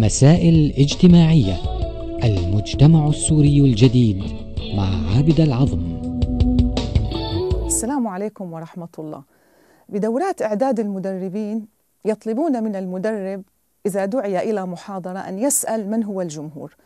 مسائل اجتماعية المجتمع السوري الجديد مع عابد العظم السلام عليكم ورحمة الله بدورات إعداد المدربين يطلبون من المدرب إذا دعي إلى محاضرة أن يسأل من هو الجمهور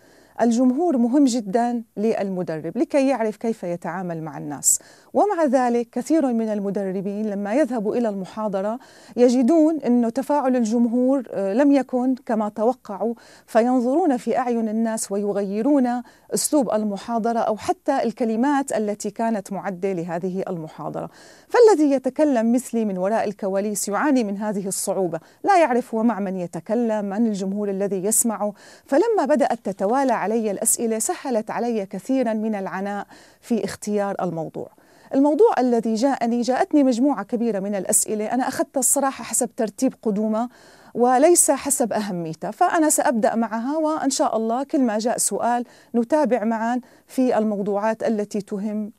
الجمهور مهم جدا للمدرب لكي يعرف كيف يتعامل مع الناس ومع ذلك كثير من المدربين لما يذهبوا إلى المحاضرة يجدون أن تفاعل الجمهور آه، لم يكن كما توقعوا فينظرون في أعين الناس ويغيرون أسلوب المحاضرة أو حتى الكلمات التي كانت معدة لهذه المحاضرة فالذي يتكلم مثلي من وراء الكواليس يعاني من هذه الصعوبة لا يعرف هو مع من يتكلم من الجمهور الذي يسمعه فلما بدأت تتوالى علي الأسئلة سهلت علي كثيرا من العناء في اختيار الموضوع الموضوع الذي جاءني جاءتني مجموعة كبيرة من الأسئلة أنا أخذت الصراحة حسب ترتيب قدومها وليس حسب أهميتها فأنا سأبدأ معها وإن شاء الله كل ما جاء سؤال نتابع معا في الموضوعات التي تهم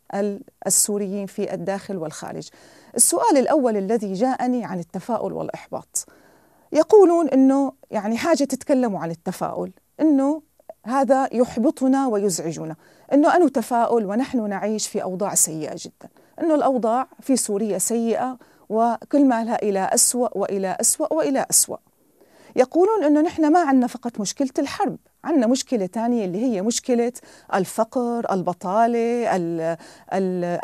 السوريين في الداخل والخارج السؤال الأول الذي جاءني عن التفاؤل والإحباط يقولون أنه يعني حاجة تتكلموا عن التفاؤل أنه هذا يحبطنا ويزعجنا أنه انو تفاؤل ونحن نعيش في أوضاع سيئة جدا أنه الأوضاع في سوريا سيئة وكل ما لها إلى أسوأ وإلى أسوأ وإلى أسوأ يقولون أنه نحن ما عندنا فقط مشكلة الحرب عندنا مشكلة ثانيه اللي هي مشكلة الفقر البطالة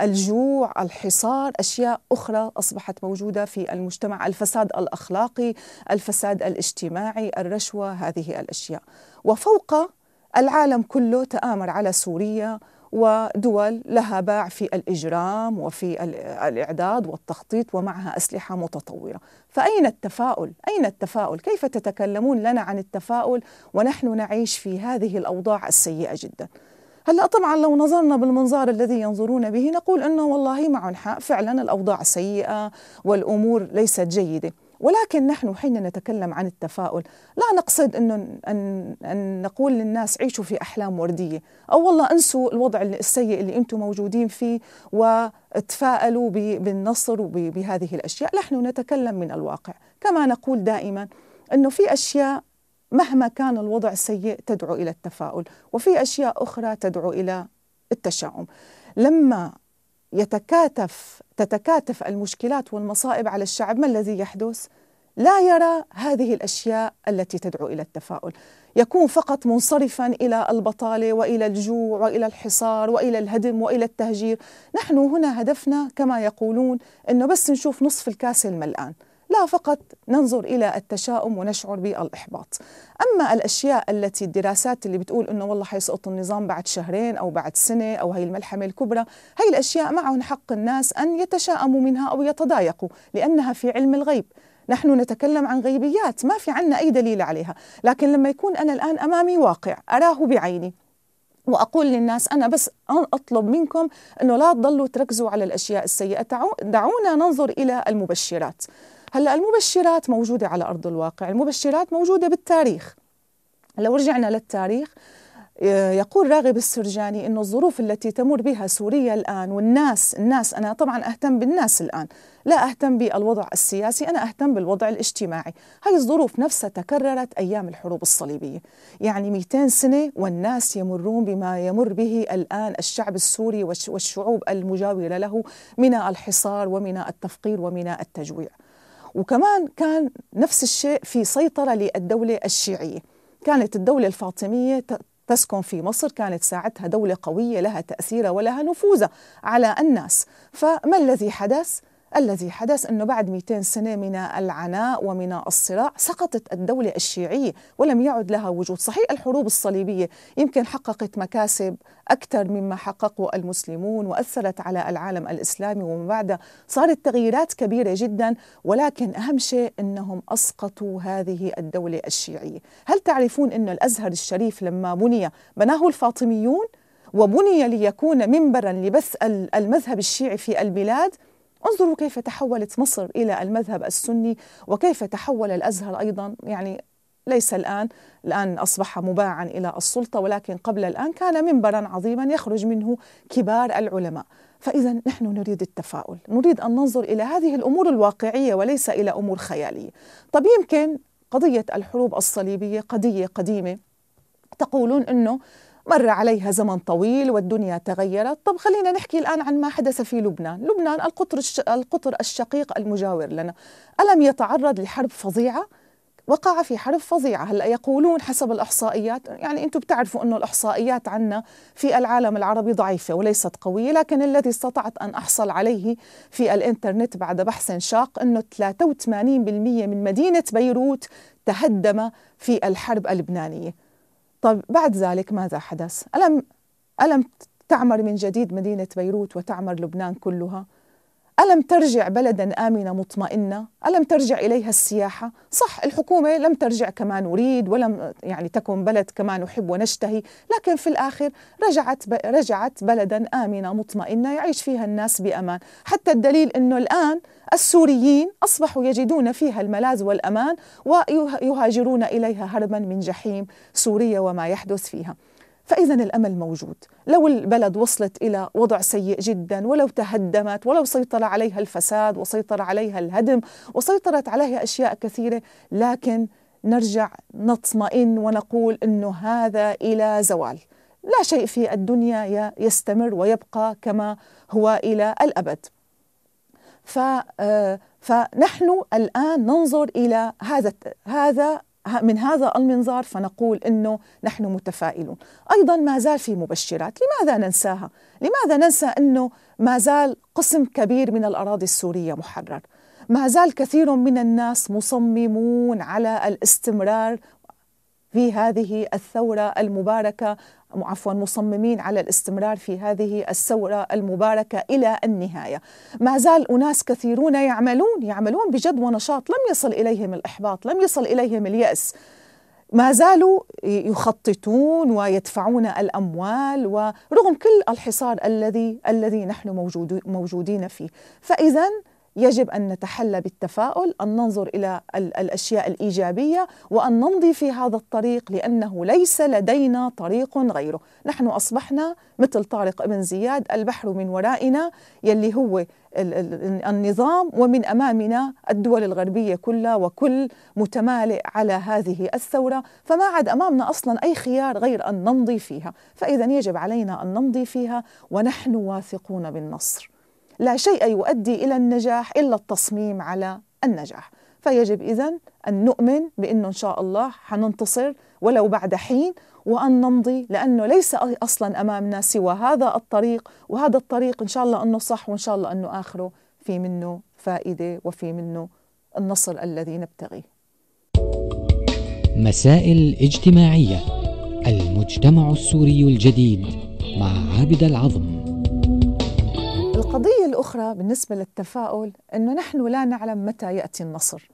الجوع الحصار أشياء أخرى أصبحت موجودة في المجتمع الفساد الأخلاقي الفساد الاجتماعي الرشوة هذه الأشياء وفوق العالم كله تآمر على سوريا ودول لها باع في الإجرام وفي الإعداد والتخطيط ومعها أسلحة متطورة فأين التفاؤل؟ أين التفاؤل؟ كيف تتكلمون لنا عن التفاؤل ونحن نعيش في هذه الأوضاع السيئة جداً؟ هلا طبعا لو نظرنا بالمنظار الذي ينظرون به نقول انه والله معهم حق فعلا الاوضاع سيئه والامور ليست جيده ولكن نحن حين نتكلم عن التفاؤل لا نقصد أنه أن, أن نقول للناس عيشوا في أحلام وردية أو والله أنسوا الوضع السيء اللي أنتم موجودين فيه وتفائلوا بالنصر وبهذه الأشياء نحن نتكلم من الواقع كما نقول دائما أنه في أشياء مهما كان الوضع سيء تدعو إلى التفاؤل وفي أشياء أخرى تدعو إلى التشاؤم لما يتكاتف تتكاتف المشكلات والمصائب على الشعب ما الذي يحدث؟ لا يرى هذه الاشياء التي تدعو الى التفاؤل، يكون فقط منصرفا الى البطاله والى الجوع والى الحصار والى الهدم والى التهجير، نحن هنا هدفنا كما يقولون انه بس نشوف نصف الكاسه الملآن، لا فقط ننظر إلى التشاؤم ونشعر بالإحباط أما الأشياء التي الدراسات اللي بتقول أنه والله حيسقط النظام بعد شهرين أو بعد سنة أو هي الملحمة الكبرى هي الأشياء معهم حق الناس أن يتشاءموا منها أو يتضايقوا لأنها في علم الغيب نحن نتكلم عن غيبيات ما في عنا أي دليل عليها لكن لما يكون أنا الآن أمامي واقع أراه بعيني واقول للناس انا بس اطلب منكم انه لا تضلوا تركزوا على الاشياء السيئه دعونا ننظر الى المبشرات هلا المبشرات موجوده على ارض الواقع المبشرات موجوده بالتاريخ لو رجعنا للتاريخ آه، يقول راغب السرجاني انه الظروف التي تمر بها سوريا الان والناس الناس انا طبعا اهتم بالناس الان لا اهتم بالوضع السياسي انا اهتم بالوضع الاجتماعي هاي الظروف نفسها تكررت ايام الحروب الصليبيه يعني 200 سنه والناس يمرون بما يمر به الان الشعب السوري والشعوب المجاوره له من الحصار ومن التفقير ومن التجويع وكمان كان نفس الشيء في سيطرة للدولة الشيعية كانت الدولة الفاطمية تسكن في مصر كانت ساعتها دولة قوية لها تأثيرها ولها نفوذها على الناس فما الذي حدث؟ الذي حدث أنه بعد 200 سنة من العناء ومن الصراع سقطت الدولة الشيعية ولم يعد لها وجود صحيح الحروب الصليبية يمكن حققت مكاسب أكثر مما حققه المسلمون وأثرت على العالم الإسلامي ومن بعدها صارت تغييرات كبيرة جدا ولكن أهم شيء أنهم أسقطوا هذه الدولة الشيعية هل تعرفون أن الأزهر الشريف لما بني بناه الفاطميون وبني ليكون منبرا لبث المذهب الشيعي في البلاد انظروا كيف تحولت مصر إلى المذهب السني وكيف تحول الأزهر أيضا يعني ليس الآن الآن أصبح مباعا إلى السلطة ولكن قبل الآن كان منبرا عظيما يخرج منه كبار العلماء فإذا نحن نريد التفاؤل نريد أن ننظر إلى هذه الأمور الواقعية وليس إلى أمور خيالية طب يمكن قضية الحروب الصليبية قضية قديمة تقولون أنه مر عليها زمن طويل والدنيا تغيرت طب خلينا نحكي الآن عن ما حدث في لبنان لبنان القطر, الش... القطر الشقيق المجاور لنا ألم يتعرض لحرب فظيعة؟ وقع في حرب فظيعة هلا يقولون حسب الإحصائيات يعني أنتم بتعرفوا أنه الإحصائيات عنا في العالم العربي ضعيفة وليست قوية لكن الذي استطعت أن أحصل عليه في الإنترنت بعد بحث شاق أنه 83% من مدينة بيروت تهدم في الحرب اللبنانية طب بعد ذلك ماذا حدث؟ ألم ألم تعمر من جديد مدينة بيروت وتعمر لبنان كلها؟ ألم ترجع بلدا آمنة مطمئنة؟ ألم ترجع إليها السياحة؟ صح الحكومة لم ترجع كما نريد ولم يعني تكن بلد كما نحب ونشتهي، لكن في الآخر رجعت رجعت بلدا آمنة مطمئنة يعيش فيها الناس بأمان، حتى الدليل أنه الآن السوريين أصبحوا يجدون فيها الملاذ والأمان ويهاجرون إليها هربا من جحيم سوريا وما يحدث فيها. فإذا الأمل موجود لو البلد وصلت إلى وضع سيء جدا ولو تهدمت ولو سيطر عليها الفساد وسيطر عليها الهدم وسيطرت عليها أشياء كثيرة لكن نرجع نطمئن ونقول أنه هذا إلى زوال لا شيء في الدنيا يستمر ويبقى كما هو إلى الأبد ف آه، فنحن الآن ننظر إلى هذا هذا من هذا المنظار فنقول انه نحن متفائلون ايضا ما زال في مبشرات لماذا ننساها لماذا ننسى انه ما زال قسم كبير من الاراضي السوريه محرر ما زال كثير من الناس مصممون على الاستمرار في هذه الثوره المباركه عفوا مصممين على الاستمرار في هذه الثورة المباركة إلى النهاية ما زال أناس كثيرون يعملون يعملون بجد ونشاط لم يصل إليهم الإحباط لم يصل إليهم اليأس ما زالوا يخططون ويدفعون الاموال ورغم كل الحصار الذي الذي نحن موجودين فيه فاذا يجب ان نتحلى بالتفاؤل ان ننظر الى الاشياء الايجابيه وان نمضي في هذا الطريق لانه ليس لدينا طريق غيره نحن اصبحنا مثل طارق ابن زياد البحر من ورائنا يلي هو النظام ومن امامنا الدول الغربيه كلها وكل متمالئ على هذه الثوره فما عاد امامنا اصلا اي خيار غير ان نمضي فيها فاذا يجب علينا ان نمضي فيها ونحن واثقون بالنصر لا شيء يؤدي إلى النجاح إلا التصميم على النجاح فيجب إذا أن نؤمن بأنه إن شاء الله حننتصر ولو بعد حين وأن نمضي لأنه ليس أصلا أمامنا سوى هذا الطريق وهذا الطريق إن شاء الله أنه صح وإن شاء الله أنه آخره في منه فائدة وفي منه النصر الذي نبتغيه مسائل اجتماعية المجتمع السوري الجديد مع عابد العظم القضية الأخرى بالنسبة للتفاؤل أنه نحن لا نعلم متى يأتي النصر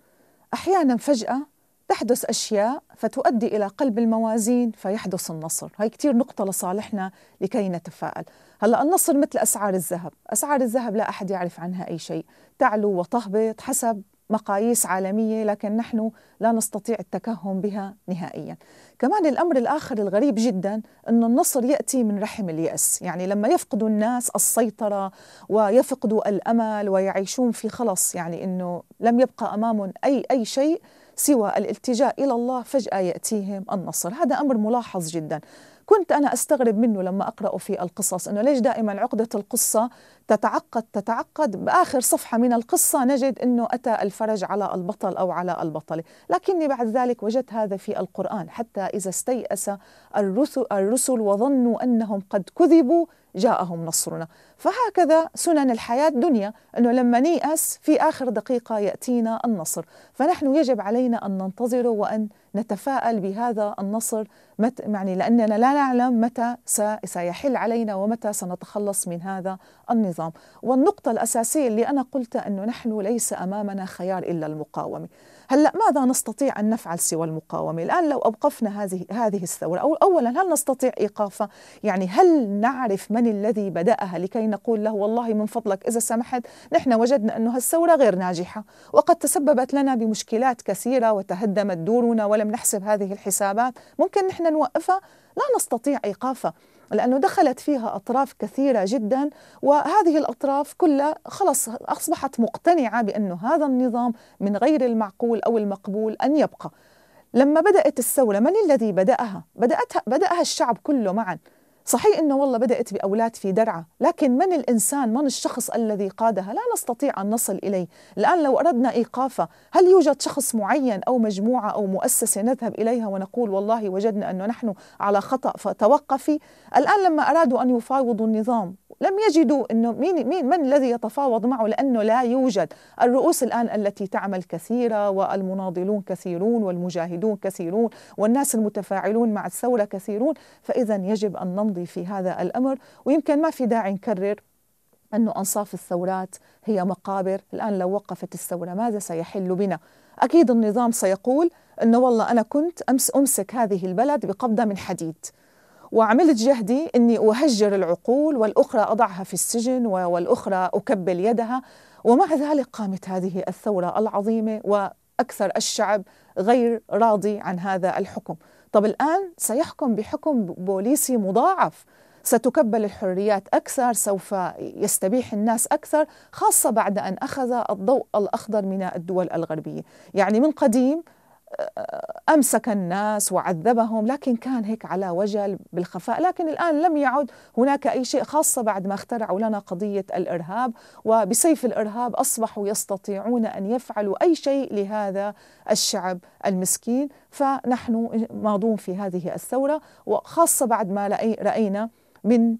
أحيانا فجأة تحدث أشياء فتؤدي إلى قلب الموازين فيحدث النصر هاي كتير نقطة لصالحنا لكي نتفائل هلأ النصر مثل أسعار الذهب أسعار الذهب لا أحد يعرف عنها أي شيء تعلو وتهبط حسب مقاييس عالمية لكن نحن لا نستطيع التكهن بها نهائيا كمان الأمر الآخر الغريب جدا أن النصر يأتي من رحم اليأس يعني لما يفقد الناس السيطرة ويفقدوا الأمل ويعيشون في خلص يعني أنه لم يبقى أمامهم أي, أي شيء سوى الالتجاء إلى الله فجأة يأتيهم النصر هذا أمر ملاحظ جدا كنت أنا أستغرب منه لما أقرأه في القصص أنه ليش دائما عقدة القصة تتعقد تتعقد بآخر صفحة من القصة نجد أنه أتى الفرج على البطل أو على البطلة لكني بعد ذلك وجدت هذا في القرآن حتى إذا استيأس الرسل, الرسل وظنوا أنهم قد كذبوا جاءهم نصرنا فهكذا سنن الحياة الدنيا أنه لما نيأس في آخر دقيقة يأتينا النصر فنحن يجب علينا أن ننتظره وأن نتفائل بهذا النصر مت يعني لأننا لا نعلم متى سيحل علينا ومتى سنتخلص من هذا النظام والنقطة الأساسية اللي أنا قلت أنه نحن ليس أمامنا خيار إلا المقاومة هلا ماذا نستطيع ان نفعل سوى المقاومه الان لو اوقفنا هذه هذه الثوره او اولا هل نستطيع ايقافها يعني هل نعرف من الذي بداها لكي نقول له والله من فضلك اذا سمحت نحن وجدنا انه هالثوره غير ناجحه وقد تسببت لنا بمشكلات كثيره وتهدمت دورنا ولم نحسب هذه الحسابات ممكن نحن نوقفها لا نستطيع ايقافها لأنه دخلت فيها أطراف كثيرة جدا وهذه الأطراف كلها خلص أصبحت مقتنعة بأنه هذا النظام من غير المعقول أو المقبول أن يبقى لما بدأت الثورة من الذي بدأها؟ بدأتها بدأها الشعب كله معا صحيح انه والله بدات باولاد في درعا، لكن من الانسان؟ من الشخص الذي قادها؟ لا نستطيع ان نصل اليه، الان لو اردنا ايقافه، هل يوجد شخص معين او مجموعه او مؤسسه نذهب اليها ونقول والله وجدنا انه نحن على خطا فتوقفي، الان لما ارادوا ان يفاوضوا النظام لم يجدوا انه مين مين من الذي يتفاوض معه لانه لا يوجد، الرؤوس الان التي تعمل كثيره والمناضلون كثيرون والمجاهدون كثيرون والناس المتفاعلون مع الثوره كثيرون، فاذا يجب ان ننظر نمضي في هذا الأمر ويمكن ما في داعي نكرر أنه أنصاف الثورات هي مقابر الآن لو وقفت الثورة ماذا سيحل بنا أكيد النظام سيقول أنه والله أنا كنت أمس أمسك هذه البلد بقبضة من حديد وعملت جهدي أني أهجر العقول والأخرى أضعها في السجن والأخرى أكبل يدها ومع ذلك قامت هذه الثورة العظيمة وأكثر الشعب غير راضي عن هذا الحكم طب الآن سيحكم بحكم بوليسي مضاعف ستكبل الحريات أكثر سوف يستبيح الناس أكثر خاصة بعد أن أخذ الضوء الأخضر من الدول الغربية يعني من قديم أمسك الناس وعذبهم لكن كان هيك على وجل بالخفاء لكن الآن لم يعد هناك أي شيء خاصة بعد ما اخترعوا لنا قضية الإرهاب وبسيف الإرهاب أصبحوا يستطيعون أن يفعلوا أي شيء لهذا الشعب المسكين فنحن ماضون في هذه الثورة وخاصة بعد ما رأينا من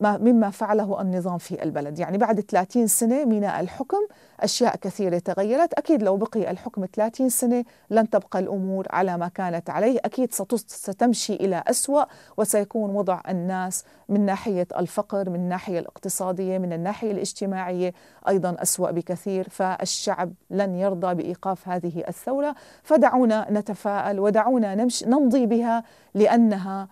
ما مما فعله النظام في البلد يعني بعد 30 سنة من الحكم أشياء كثيرة تغيرت أكيد لو بقي الحكم 30 سنة لن تبقى الأمور على ما كانت عليه أكيد ستمشي إلى أسوأ وسيكون وضع الناس من ناحية الفقر من الناحية الاقتصادية من الناحية الاجتماعية أيضا أسوأ بكثير فالشعب لن يرضى بإيقاف هذه الثورة فدعونا نتفائل ودعونا نمشي نمضي بها لأنها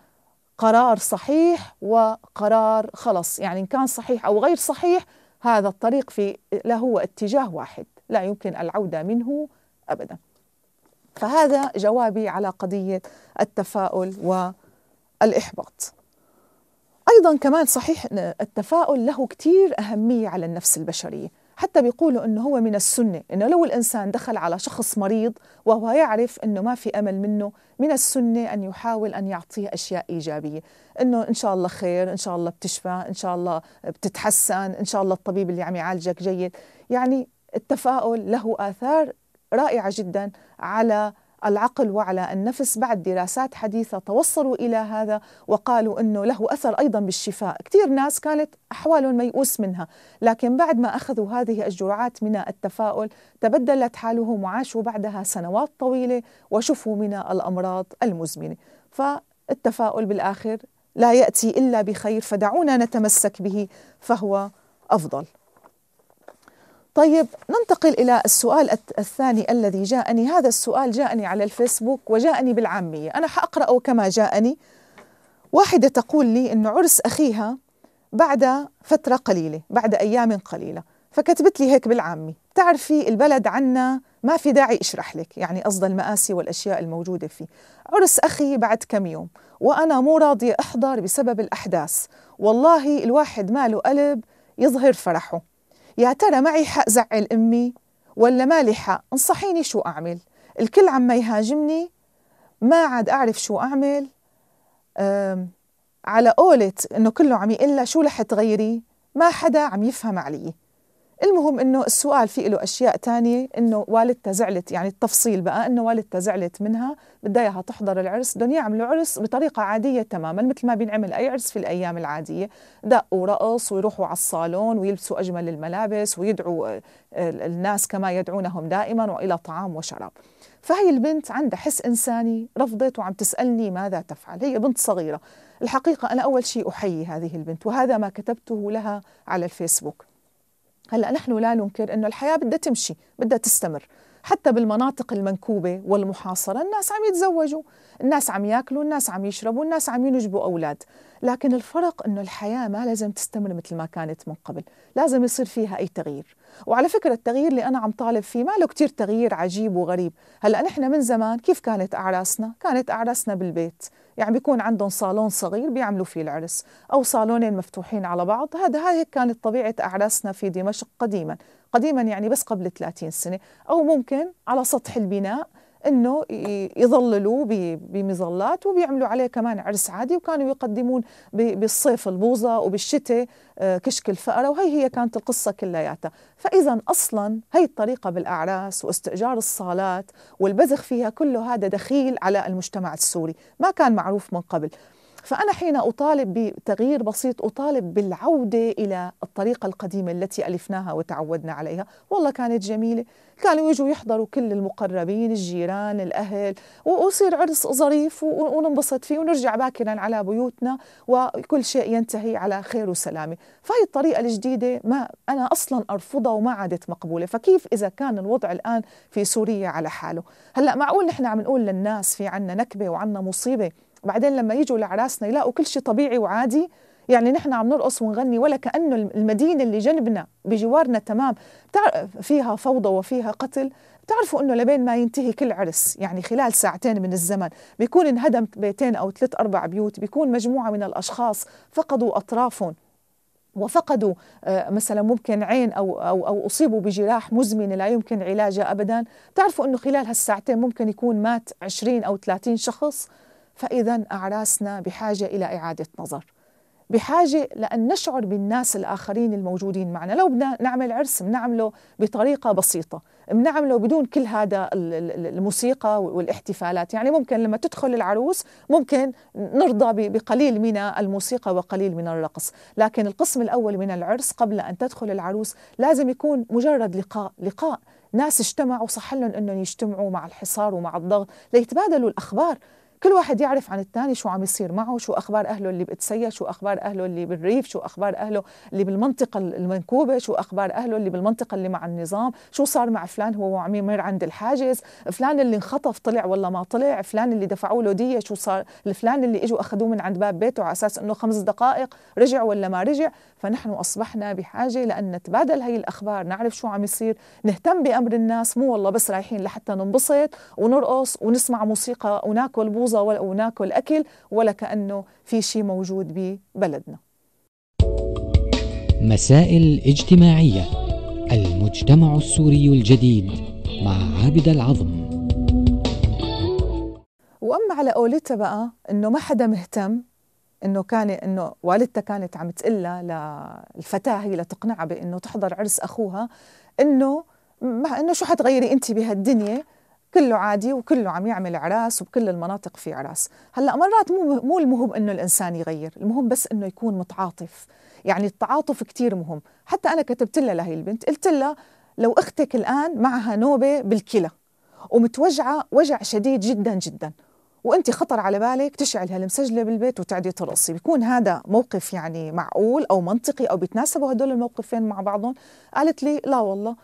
قرار صحيح وقرار خلص يعني إن كان صحيح أو غير صحيح هذا الطريق في له اتجاه واحد لا يمكن العودة منه أبدا فهذا جوابي على قضية التفاؤل والإحباط أيضا كمان صحيح التفاؤل له كتير أهمية على النفس البشرية حتى بيقولوا انه هو من السنه انه لو الانسان دخل على شخص مريض وهو يعرف انه ما في امل منه من السنه ان يحاول ان يعطيه اشياء ايجابيه انه ان شاء الله خير ان شاء الله بتشفى ان شاء الله بتتحسن ان شاء الله الطبيب اللي عم يعالجك جيد يعني التفاؤل له اثار رائعه جدا على العقل وعلى النفس بعد دراسات حديثة توصلوا إلى هذا وقالوا أنه له أثر أيضا بالشفاء كثير ناس كانت أحوالهم ميؤوس منها لكن بعد ما أخذوا هذه الجرعات من التفاؤل تبدلت حالهم وعاشوا بعدها سنوات طويلة وشفوا من الأمراض المزمنة فالتفاؤل بالآخر لا يأتي إلا بخير فدعونا نتمسك به فهو أفضل طيب ننتقل إلى السؤال الثاني الذي جاءني هذا السؤال جاءني على الفيسبوك وجاءني بالعامية أنا حأقرأه كما جاءني واحدة تقول لي أن عرس أخيها بعد فترة قليلة بعد أيام قليلة فكتبت لي هيك بالعامي تعرفي البلد عنا ما في داعي اشرح لك يعني قصد المآسي والأشياء الموجودة فيه عرس أخي بعد كم يوم وأنا مو راضية أحضر بسبب الأحداث والله الواحد ماله قلب يظهر فرحه يا ترى معي حق زعل أمي ولا مالي حق انصحيني شو أعمل الكل عم يهاجمني ما عاد أعرف شو أعمل على قولة إنه كله عم يقلا شو رح تغيري ما حدا عم يفهم علي المهم انه السؤال في له اشياء تانية انه والدتها زعلت يعني التفصيل بقى انه والدتها زعلت منها بدها اياها تحضر العرس بدهم يعملوا عرس بطريقه عاديه تماما مثل ما بينعمل اي عرس في الايام العاديه دقوا رقص ويروحوا على الصالون ويلبسوا اجمل الملابس ويدعوا آه، الناس كما يدعونهم دائما والى طعام وشراب فهي البنت عندها حس إنساني رفضت وعم تسألني ماذا تفعل هي بنت صغيرة الحقيقة أنا أول شيء أحيي هذه البنت وهذا ما كتبته لها على الفيسبوك هلا نحن لا ننكر انه الحياه بدها تمشي بدها تستمر حتى بالمناطق المنكوبه والمحاصره الناس عم يتزوجوا الناس عم ياكلوا الناس عم يشربوا الناس عم ينجبوا اولاد لكن الفرق انه الحياه ما لازم تستمر مثل ما كانت من قبل لازم يصير فيها اي تغيير وعلى فكره التغيير اللي انا عم طالب فيه ما له كثير تغيير عجيب وغريب هلا نحن من زمان كيف كانت اعراسنا كانت اعراسنا بالبيت يعني بيكون عندهم صالون صغير بيعملوا فيه العرس أو صالونين مفتوحين على بعض هذا هيك كانت طبيعة أعراسنا في دمشق قديما قديما يعني بس قبل 30 سنة أو ممكن على سطح البناء انه يظللوه بمظلات وبيعملوا عليه كمان عرس عادي وكانوا يقدمون بالصيف البوظه وبالشتاء آه، كشك الفأرة وهي هي كانت القصة كلياتها فإذا أصلا هي الطريقة بالأعراس واستئجار الصالات والبذخ فيها كله هذا دخيل على المجتمع السوري ما كان معروف من قبل فأنا حين أطالب بتغيير بسيط أطالب بالعودة إلى الطريقة القديمة التي ألفناها وتعودنا عليها والله كانت جميلة كانوا يجوا يحضروا كل المقربين الجيران الأهل ويصير عرس ظريف وننبسط فيه ونرجع باكرا على بيوتنا وكل شيء ينتهي على خير وسلامة فهي الطريقة الجديدة ما أنا أصلا أرفضها وما عادت مقبولة فكيف إذا كان الوضع الآن في سوريا على حاله هلأ معقول نحن عم نقول للناس في عنا نكبة وعنا مصيبة بعدين لما يجوا لعراسنا يلاقوا كل شيء طبيعي وعادي يعني نحن عم نرقص ونغني ولا كأنه المدينة اللي جنبنا بجوارنا تمام فيها فوضى وفيها قتل بتعرفوا انه لبين ما ينتهي كل عرس يعني خلال ساعتين من الزمن بيكون انهدم بيتين او ثلاث اربع بيوت بيكون مجموعه من الاشخاص فقدوا اطرافهم وفقدوا آه، مثلا ممكن عين او او او اصيبوا بجراح مزمنه لا يمكن علاجها ابدا، بتعرفوا انه خلال هالساعتين ممكن يكون مات 20 او 30 شخص فإذا أعراسنا بحاجة إلى إعادة نظر بحاجة لأن نشعر بالناس الآخرين الموجودين معنا لو بدنا نعمل عرس بنعمله بطريقة بسيطة بنعمله بدون كل هذا الموسيقى والاحتفالات يعني ممكن لما تدخل العروس ممكن نرضى بقليل من الموسيقى وقليل من الرقص لكن القسم الأول من العرس قبل أن تدخل العروس لازم يكون مجرد لقاء لقاء ناس اجتمعوا صح لهم انهم يجتمعوا مع الحصار ومع الضغط ليتبادلوا الاخبار كل واحد يعرف عن الثاني شو عم يصير معه شو أخبار أهله اللي بتسيا شو أخبار أهله اللي بالريف شو أخبار أهله اللي بالمنطقة المنكوبة شو أخبار أهله اللي بالمنطقة اللي مع النظام شو صار مع فلان هو وعم يمر عند الحاجز فلان اللي انخطف طلع ولا ما طلع فلان اللي دفعوا له دية شو صار الفلان اللي إجوا أخذوه من عند باب بيته على أساس أنه خمس دقائق رجع ولا ما رجع فنحن أصبحنا بحاجة لأن نتبادل هي الأخبار نعرف شو عم يصير نهتم بأمر الناس مو والله بس رايحين لحتى ننبسط ونرقص ونسمع موسيقى وناكل بوز المحفوظة ولا وناكل أكل ولا كأنه في شيء موجود ببلدنا مسائل اجتماعية المجتمع السوري الجديد مع عابد العظم واما على قولتها بقى انه ما حدا مهتم انه كان انه والدتها كانت عم تقلها للفتاه هي لتقنعها بانه تحضر عرس اخوها انه مع انه شو حتغيري انت بهالدنيا كله عادي وكله عم يعمل عراس وبكل المناطق في عراس هلا مرات مو مو المهم انه الانسان يغير المهم بس انه يكون متعاطف يعني التعاطف كتير مهم حتى انا كتبت لها لهي البنت قلت لها لو اختك الان معها نوبه بالكلى ومتوجعه وجع شديد جدا جدا وانت خطر على بالك تشعل هالمسجلة بالبيت وتعدي ترقصي بيكون هذا موقف يعني معقول او منطقي او بيتناسبوا هدول الموقفين مع بعضهم قالت لي لا والله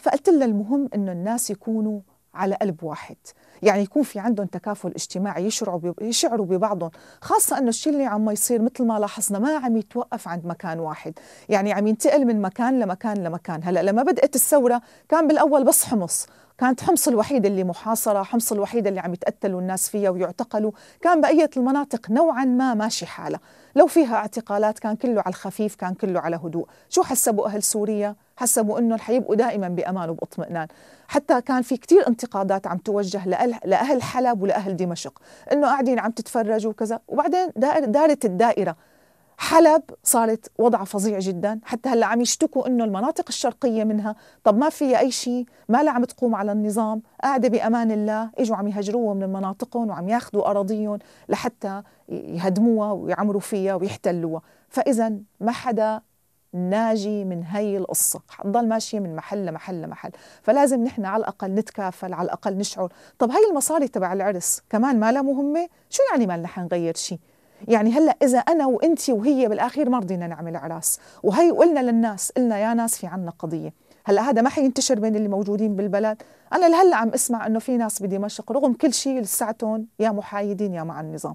فقلت لها المهم انه الناس يكونوا على قلب واحد يعني يكون في عندهم تكافل اجتماعي يشعروا يشعروا ببعضهم خاصه انه الشيء اللي عم يصير مثل ما لاحظنا ما عم يتوقف عند مكان واحد يعني عم ينتقل من مكان لمكان لمكان هلا لما بدات الثوره كان بالاول بس حمص كانت حمص الوحيدة اللي محاصرة حمص الوحيدة اللي عم يتقتلوا الناس فيها ويعتقلوا كان بقية المناطق نوعا ما ماشي حالها لو فيها اعتقالات كان كله على الخفيف كان كله على هدوء شو حسبوا أهل سوريا؟ حسبوا أنه حيبقوا دائما بامان وباطمئنان حتى كان في كثير انتقادات عم توجه لأل لأهل حلب ولأهل دمشق إنه قاعدين عم تتفرجوا وكذا وبعدين دارت الدائرة حلب صارت وضع فظيع جدا حتى هلا عم يشتكوا انه المناطق الشرقيه منها طب ما فيها اي شيء ما لا عم تقوم على النظام قاعده بامان الله اجوا عم يهجروها من مناطقهم وعم ياخذوا اراضيهم لحتى يهدموها ويعمروا فيها ويحتلوها فاذا ما حدا ناجي من هي القصة حنضل ماشية من محل لمحل لمحل فلازم نحن على الأقل نتكافل على الأقل نشعر طب هاي المصاري تبع العرس كمان ما لها مهمة شو يعني ما لنا حنغير شيء يعني هلا اذا انا وانت وهي بالاخير ما رضينا نعمل اعراس وهي قلنا للناس قلنا يا ناس في عنا قضيه هلا هذا ما حينتشر بين اللي موجودين بالبلد انا لهلا عم اسمع انه في ناس بدمشق رغم كل شيء لساتهم يا محايدين يا مع النظام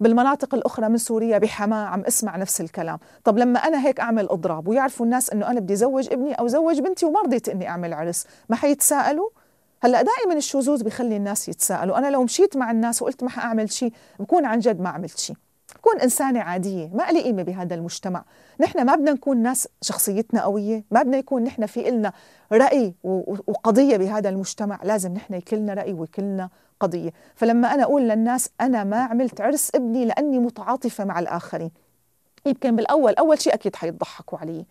بالمناطق الأخرى من سوريا بحماة عم اسمع نفس الكلام طب لما أنا هيك أعمل إضراب ويعرفوا الناس أنه أنا بدي زوج ابني أو زوج بنتي وما رضيت أني أعمل عرس ما حيتساءلوا هلا دائما الشذوذ بخلي الناس يتساءلوا انا لو مشيت مع الناس وقلت ما حاعمل شيء بكون عن جد ما عملت شيء كون إنسانة عادية ما لي قيمة بهذا المجتمع نحن ما بدنا نكون ناس شخصيتنا قوية ما بدنا يكون نحن في إلنا رأي وقضية بهذا المجتمع لازم نحن يكلنا رأي وكلنا قضية فلما أنا أقول للناس أنا ما عملت عرس ابني لأني متعاطفة مع الآخرين يمكن بالأول أول شيء أكيد حيضحكوا علي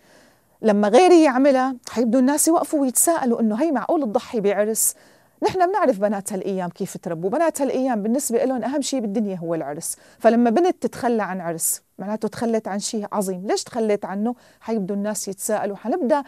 لما غيري يعملها حيبدوا الناس يوقفوا ويتساءلوا انه هي معقول تضحي بعرس نحن بنعرف بنات هالايام كيف تربوا بنات هالايام بالنسبه لهم اهم شيء بالدنيا هو العرس فلما بنت تتخلى عن عرس معناته تخلت عن شيء عظيم ليش تخلت عنه حيبدو الناس يتساءلوا حنبدا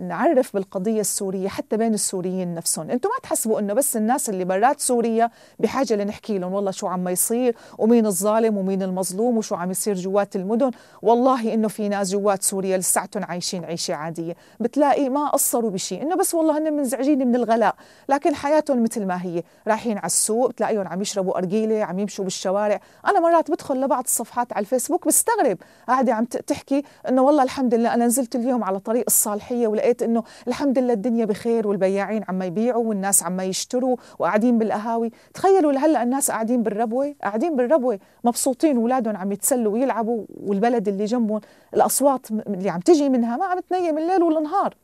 نعرف بالقضيه السوريه حتى بين السوريين نفسهم انتم ما تحسبوا انه بس الناس اللي برات سوريا بحاجه لنحكي لهم والله شو عم يصير ومين الظالم ومين المظلوم وشو عم يصير جوات المدن والله انه في ناس جوات سوريا لساتهم عايشين عيشه عاديه بتلاقي ما قصروا بشيء انه بس والله هن منزعجين من الغلاء لكن حياتهم مثل ما هي رايحين على السوق بتلاقيهم عم يشربوا ارجيله عم يمشوا بالشوارع انا مرات بدخل لبعض الصفحات على الفيسبوك بستغرب قاعده عم تحكي انه والله الحمد لله انا نزلت اليوم على طريق الصالحيه ولقيت انه الحمد لله الدنيا بخير والبياعين عم يبيعوا والناس عم يشتروا وقاعدين بالقهاوي تخيلوا لهلا الناس قاعدين بالربوه قاعدين بالربوه مبسوطين ولادهم عم يتسلوا ويلعبوا والبلد اللي جنبهم الاصوات اللي عم تجي منها ما عم تنيم الليل والنهار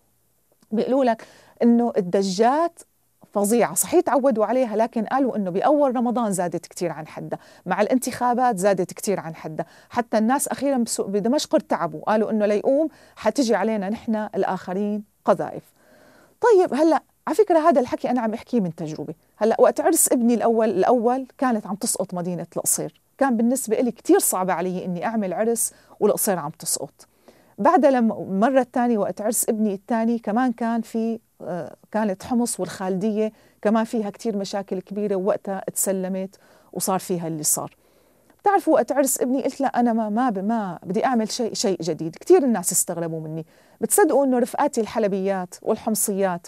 بيقولوا لك انه الدجات فظيعة صحيح تعودوا عليها لكن قالوا أنه بأول رمضان زادت كتير عن حدها مع الانتخابات زادت كتير عن حدها حتى الناس أخيرا بدمشق ارتعبوا قالوا أنه ليقوم حتجي علينا نحن الآخرين قذائف طيب هلأ على فكرة هذا الحكي أنا عم أحكيه من تجربة هلأ وقت عرس ابني الأول الأول كانت عم تسقط مدينة القصير كان بالنسبة لي كتير صعبة علي أني أعمل عرس والقصير عم تسقط بعد لما المرة الثانية وقت عرس ابني الثاني كمان كان في كانت حمص والخالدية كمان فيها كتير مشاكل كبيرة ووقتها تسلمت وصار فيها اللي صار بتعرفوا وقت عرس ابني قلت لا أنا ما ما, ما بدي أعمل شيء شيء جديد كتير الناس استغربوا مني بتصدقوا أنه رفقاتي الحلبيات والحمصيات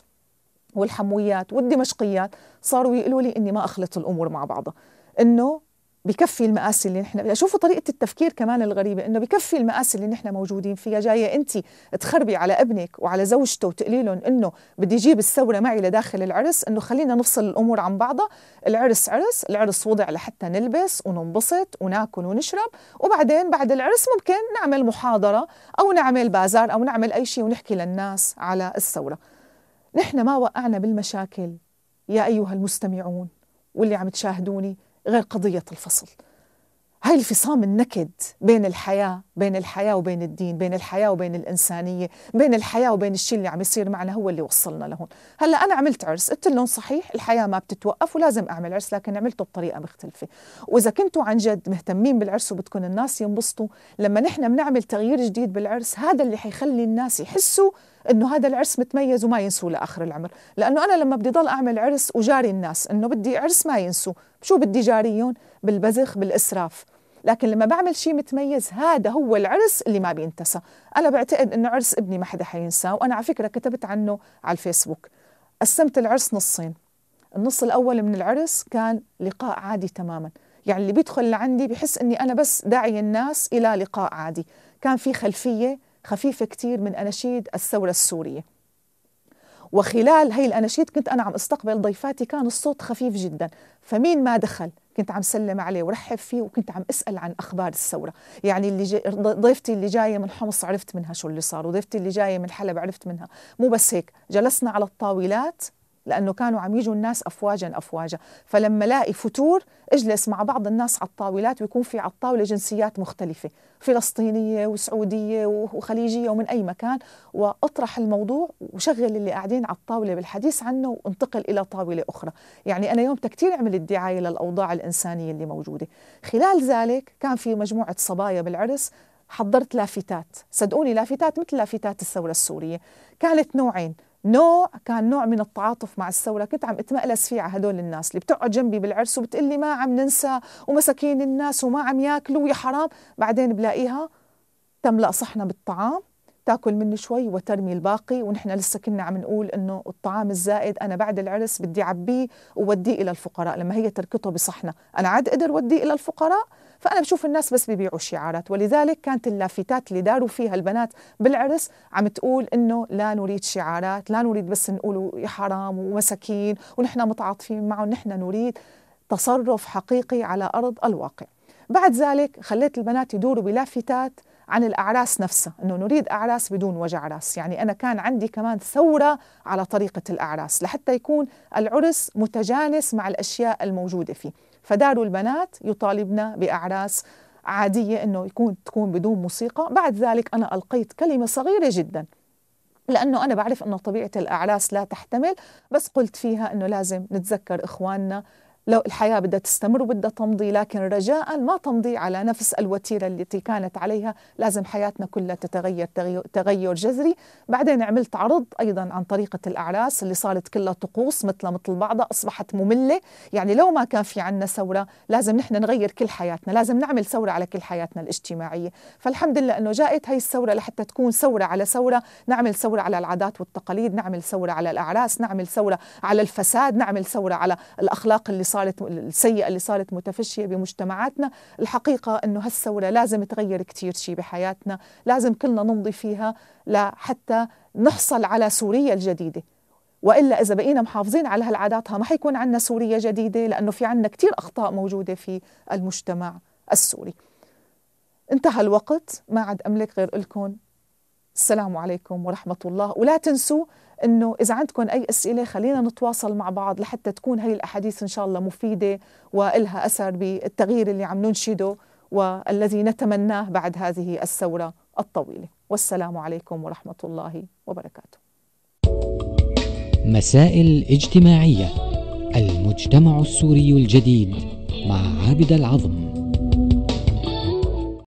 والحمويات والدمشقيات صاروا يقولوا لي اني ما اخلط الامور مع بعضها انه بكفي المآسي اللي نحن شوفوا طريقة التفكير كمان الغريبة إنه بكفي المآسي اللي نحن موجودين فيها جاية أنت تخربي على ابنك وعلى زوجته وتقولي لهم إنه بدي أجيب الثورة معي لداخل العرس إنه خلينا نفصل الأمور عن بعضها العرس عرس العرس وضع لحتى نلبس وننبسط وناكل ونشرب وبعدين بعد العرس ممكن نعمل محاضرة أو نعمل بازار أو نعمل أي شيء ونحكي للناس على الثورة نحن ما وقعنا بالمشاكل يا أيها المستمعون واللي عم تشاهدوني غير قضية الفصل هاي الفصام النكد بين الحياة بين الحياة وبين الدين بين الحياة وبين الإنسانية بين الحياة وبين الشيء اللي عم يصير معنا هو اللي وصلنا لهون هلأ أنا عملت عرس قلت لهم صحيح الحياة ما بتتوقف ولازم أعمل عرس لكن عملته بطريقة مختلفة وإذا كنتوا عن جد مهتمين بالعرس وبدكم الناس ينبسطوا لما نحن بنعمل تغيير جديد بالعرس هذا اللي حيخلي الناس يحسوا انه هذا العرس متميز وما ينسوا لاخر العمر لانه انا لما بدي ضل اعمل عرس وجاري الناس انه بدي عرس ما ينسوا شو بدي جاريهم بالبذخ بالاسراف لكن لما بعمل شيء متميز هذا هو العرس اللي ما بينتسى انا بعتقد انه عرس ابني ما حدا حينساه وانا على فكره كتبت عنه على الفيسبوك قسمت العرس نصين النص الاول من العرس كان لقاء عادي تماما يعني اللي بيدخل لعندي بحس اني انا بس داعي الناس الى لقاء عادي كان في خلفيه خفيفة كتير من أناشيد الثورة السورية وخلال هي الأناشيد كنت أنا عم استقبل ضيفاتي كان الصوت خفيف جدا فمين ما دخل كنت عم سلم عليه ورحب فيه وكنت عم اسال عن اخبار الثوره يعني اللي جي ضيفتي اللي جايه من حمص عرفت منها شو اللي صار وضيفتي اللي جايه من حلب عرفت منها مو بس هيك جلسنا على الطاولات لانه كانوا عم يجوا الناس افواجا افواجا فلما لاقي فتور اجلس مع بعض الناس على الطاولات ويكون في على الطاوله جنسيات مختلفه فلسطينيه وسعوديه وخليجيه ومن اي مكان واطرح الموضوع وشغل اللي قاعدين على الطاوله بالحديث عنه وانتقل الى طاوله اخرى يعني انا يومتها كثير عملت دعايه للاوضاع الانسانيه اللي موجوده خلال ذلك كان في مجموعه صبايا بالعرس حضرت لافتات صدقوني لافتات مثل لافتات الثورة السورية كانت نوعين نوع كان نوع من التعاطف مع الثوره كنت عم اتمألس فيه على هدول الناس اللي بتقعد جنبي بالعرس وبتقول لي ما عم ننسى ومساكين الناس وما عم ياكلوا يا حرام بعدين بلاقيها تملأ صحنة بالطعام تاكل منه شوي وترمي الباقي ونحن لسه كنا عم نقول انه الطعام الزائد انا بعد العرس بدي اعبيه ووديه الى الفقراء لما هي تركته بصحنه انا عاد اقدر وديه الى الفقراء فأنا بشوف الناس بس بيبيعوا شعارات ولذلك كانت اللافتات اللي داروا فيها البنات بالعرس عم تقول إنه لا نريد شعارات لا نريد بس نقول حرام ومساكين ونحن متعاطفين معه نحن نريد تصرف حقيقي على أرض الواقع بعد ذلك خليت البنات يدوروا بلافتات عن الأعراس نفسها أنه نريد أعراس بدون وجع راس يعني أنا كان عندي كمان ثورة على طريقة الأعراس لحتى يكون العرس متجانس مع الأشياء الموجودة فيه فداروا البنات يطالبنا بأعراس عادية أنه يكون تكون بدون موسيقى بعد ذلك أنا ألقيت كلمة صغيرة جدا لأنه أنا بعرف أنه طبيعة الأعراس لا تحتمل بس قلت فيها أنه لازم نتذكر إخواننا لو الحياة بدها تستمر وبدها تمضي لكن رجاء ما تمضي على نفس الوتيرة التي كانت عليها لازم حياتنا كلها تتغير تغير جذري بعدين عملت عرض أيضا عن طريقة الأعراس اللي صارت كلها طقوس مثل مثل بعضها أصبحت مملة يعني لو ما كان في عنا ثورة لازم نحن نغير كل حياتنا لازم نعمل ثورة على كل حياتنا الاجتماعية فالحمد لله أنه جاءت هي الثورة لحتى تكون ثورة على ثورة نعمل ثورة على العادات والتقاليد نعمل ثورة على الأعراس نعمل ثورة على الفساد نعمل ثورة على الأخلاق اللي صار صارت السيئة اللي صارت متفشية بمجتمعاتنا الحقيقة أنه هالثورة لازم تغير كتير شيء بحياتنا لازم كلنا نمضي فيها لحتى نحصل على سوريا الجديدة والا اذا بقينا محافظين على هالعادات ما حيكون عندنا سوريا جديده لانه في عندنا كثير اخطاء موجوده في المجتمع السوري. انتهى الوقت ما عاد املك غير لكم السلام عليكم ورحمه الله ولا تنسوا انه اذا عندكم اي اسئله خلينا نتواصل مع بعض لحتى تكون هي الاحاديث ان شاء الله مفيده والها اثر بالتغيير اللي عم ننشده والذي نتمناه بعد هذه الثوره الطويله والسلام عليكم ورحمه الله وبركاته مسائل اجتماعيه المجتمع السوري الجديد مع عابد العظم